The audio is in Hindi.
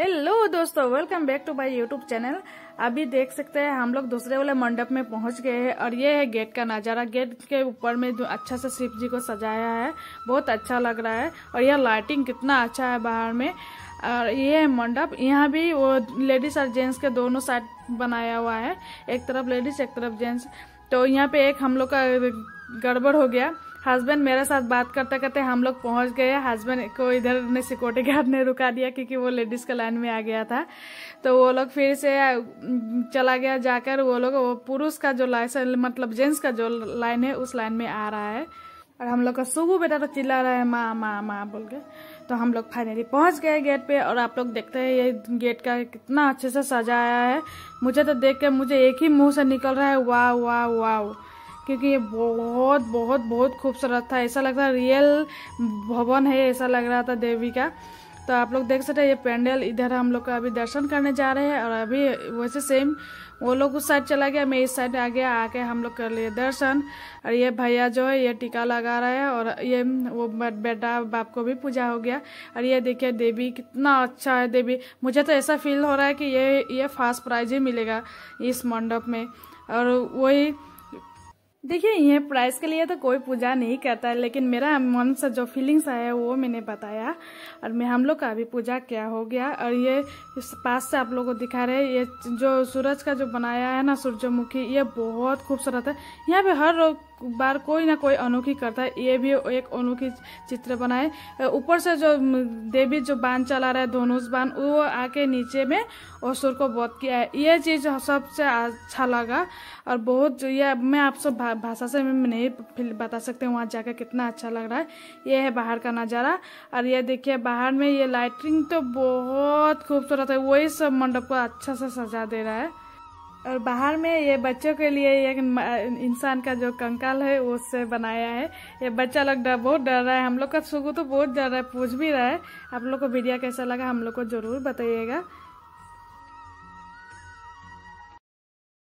हेलो दोस्तों welcome back to my YouTube channel अभी देख सकते हैं हम लोग दूसरे वाले मंडप में पहुंच गए हैं और ये है गेट का नज़ारा गेट के ऊपर में जो अच्छा से शिव जी को सजाया है बहुत अच्छा लग रहा है और यह लाइटिंग कितना अच्छा है बाहर में और ये है मंडप यहाँ भी वो लेडीज और जेंट्स के दोनों साइड बनाया हुआ है एक तरफ लेडीज एक तरफ जेंट्स तो यहाँ पे एक हम लोग का गड़बड़ हो गया हस्बैंड मेरे साथ बात करते करते हम लोग पहुंच गए हस्बैंड को इधर ने सिक्योरिटी गार्ड ने रुका दिया क्योंकि वो लेडीज़ का लाइन में आ गया था तो वो लोग फिर से चला गया जाकर वो लोग वो पुरुष का जो लाइस मतलब जेंट्स का जो लाइन है उस लाइन में आ रहा है और हम लोग का सुबह बेटा तो चिल्ला रहा है माँ माँ माँ बोल के तो हम लोग फाइनली पहुंच गए गेट पे और आप लोग देखते हैं ये गेट का कितना अच्छे से सजाया है मुझे तो देख के मुझे एक ही मुंह से निकल रहा है वाह वाह वाह क्योंकि ये बहुत बहुत बहुत खूबसूरत था ऐसा लगता है रियल भवन है ऐसा लग रहा था देवी का तो आप लोग देख सकते हैं ये पेंडल इधर हम लोग का अभी दर्शन करने जा रहे हैं और अभी वैसे सेम वो लोग उस साइड चला गया मैं इस साइड आ गया आके हम लोग कर लिए दर्शन और ये भैया जो है ये टीका लगा रहा है और ये वो बेटा बाप को भी पूजा हो गया और ये देखिए देवी कितना अच्छा है देवी मुझे तो ऐसा फील हो रहा है कि ये ये फर्स्ट प्राइज ही मिलेगा इस मंडप में और वही देखिए ये प्राइस के लिए तो कोई पूजा नहीं करता है लेकिन मेरा मन से जो फीलिंग्स आया वो मैंने बताया और मैं हम लोग का भी पूजा क्या हो गया और ये इस पास से आप लोगों को दिखा रहे ये जो सूरज का जो बनाया है ना सूर्यमुखी ये बहुत खूबसूरत है यहाँ पे हर बार कोई ना कोई अनोखी करता है ये भी एक अनोखी चित्र बनाए ऊपर से जो देवी जो बांध चला रहा है धोनुष बांध वो आके नीचे में असुर को बहुत किया है ये चीज सबसे अच्छा लगा और बहुत ये मैं आप सब भाषा से नहीं बता सकते वहाँ जाकर कितना अच्छा लग रहा है ये है बाहर का नज़ारा और ये देखिए बाहर में ये लाइटिंग तो बहुत खूबसूरत है वही सब मंडप को अच्छा से सजा दे रहा है और बाहर में ये बच्चों के लिए एक इंसान का जो कंकाल है उससे बनाया है ये बच्चा लोग डर बहुत डर रहा है हम लोग का सुगु तो बहुत डर रहा है पूछ भी रहा है आप लोग को वीडियो कैसा लगा हम लोग को जरूर बताइएगा